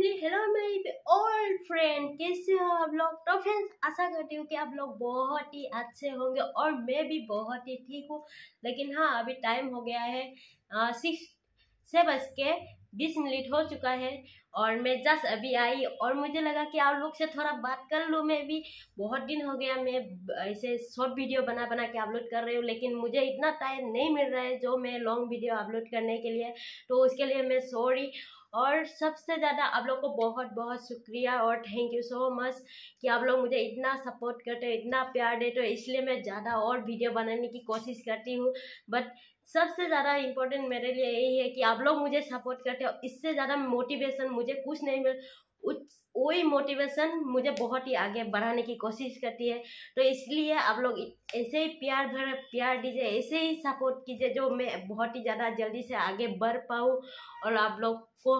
family hello मेरी old friend कैसे हो आप लोग तो फ्रेंड्स आशा करती हूँ कि आप लोग बहुत ही अच्छे होंगे और मैं भी बहुत ही ठीक हूँ लेकिन हाँ अभी टाइम हो गया है सिक्स से बज के बीस मिनट हो चुका है और मैं जस्ट अभी आई और मुझे लगा कि आप लोग से थोड़ा बात कर लूँ मैं भी बहुत दिन हो गया मैं ऐसे शॉर्ट वीडियो बना बना के अपलोड कर रही हूँ लेकिन मुझे इतना टाइम नहीं मिल रहा है जो मैं लॉन्ग वीडियो अपलोड करने के लिए तो उसके लिए मैं सॉरी और सबसे ज़्यादा आप लोग को बहुत बहुत शुक्रिया और थैंक यू सो मच कि आप लोग मुझे इतना सपोर्ट करते हो इतना प्यार देते हो इसलिए मैं ज़्यादा और वीडियो बनाने की कोशिश करती हूँ बट सबसे ज़्यादा इम्पोर्टेंट मेरे लिए यही है कि आप लोग मुझे सपोर्ट करते हो इससे ज़्यादा मोटिवेशन मुझे कुछ नहीं मिल उस वही मोटिवेशन मुझे बहुत ही आगे बढ़ाने की कोशिश करती है तो इसलिए आप लोग ऐसे ही प्यार भर प्यार दीजिए ऐसे ही सपोर्ट कीजिए जो मैं बहुत ही ज़्यादा जल्दी से आगे बढ़ पाऊँ और आप लोग को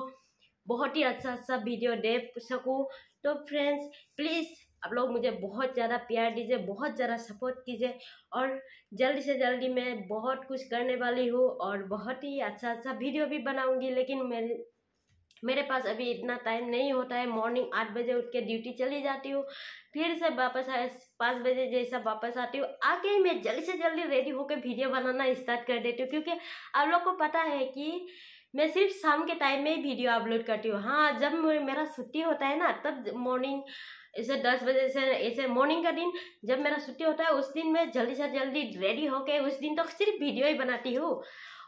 बहुत ही अच्छा अच्छा वीडियो दे सकूँ तो फ्रेंड्स प्लीज़ आप लोग मुझे बहुत ज़्यादा प्यार दीजिए बहुत ज़्यादा सपोर्ट कीजिए और जल्दी से जल्दी मैं बहुत कुछ करने वाली हूँ और बहुत ही अच्छा अच्छा वीडियो भी बनाऊँगी लेकिन मेरे मेरे पास अभी इतना टाइम नहीं होता है मॉर्निंग आठ बजे उठ के ड्यूटी चली जाती हूँ फिर से वापस आए पाँच बजे जैसा वापस आती हूँ आके ही मैं जल्दी से जल्दी रेडी होकर वीडियो बनाना स्टार्ट कर देती हूँ क्योंकि आप लोग को पता है कि मैं सिर्फ शाम के टाइम में वीडियो अपलोड करती हूँ हाँ जब मेरा छुट्टी होता है ना तब मॉर्निंग ऐसे दस बजे से ऐसे मॉर्निंग का दिन जब मेरा छुट्टी होता है उस दिन मैं जल्दी से जल्दी रेडी होके उस दिन तो सिर्फ वीडियो ही बनाती हूँ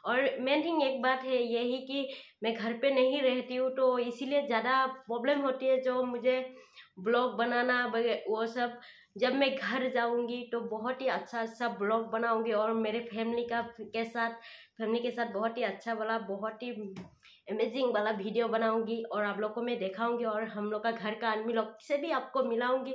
और मेन थिंग एक बात है यही कि मैं घर पे नहीं रहती हूँ तो इसीलिए ज़्यादा प्रॉब्लम होती है जो मुझे ब्लॉग बनाना वो सब जब मैं घर जाऊँगी तो बहुत ही अच्छा अच्छा ब्लॉग बनाऊँगी और मेरे फैमिली का के साथ फैमिली के साथ बहुत ही अच्छा वाला बहुत ही अमेजिंग वाला वीडियो बनाऊँगी और आप लोग को मैं देखाऊँगी और हम लोग का घर का आदमी लोग से भी आपको मिलाऊँगी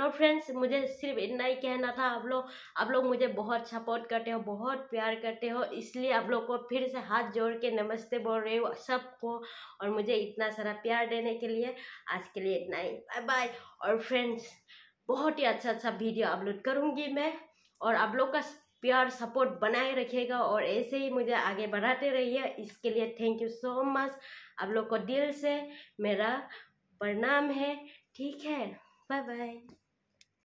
तो फ्रेंड्स मुझे सिर्फ इतना ही कहना था आप लोग आप लोग मुझे बहुत सपोर्ट करते हो बहुत प्यार करते हो इसलिए आप लोग को फिर से हाथ जोड़ के नमस्ते बोल रहे हो सबको और मुझे इतना सारा प्यार देने के लिए आज के लिए इतना ही बाय बाय और फ्रेंड्स बहुत ही अच्छा अच्छा वीडियो अपलोड करूँगी मैं और आप लोग का प्यार सपोर्ट बनाए रखिएगा और ऐसे ही मुझे आगे बढ़ाते रहिए इसके लिए थैंक यू सो मच आप लोग को दिल से मेरा प्रणाम है ठीक है बाय बाय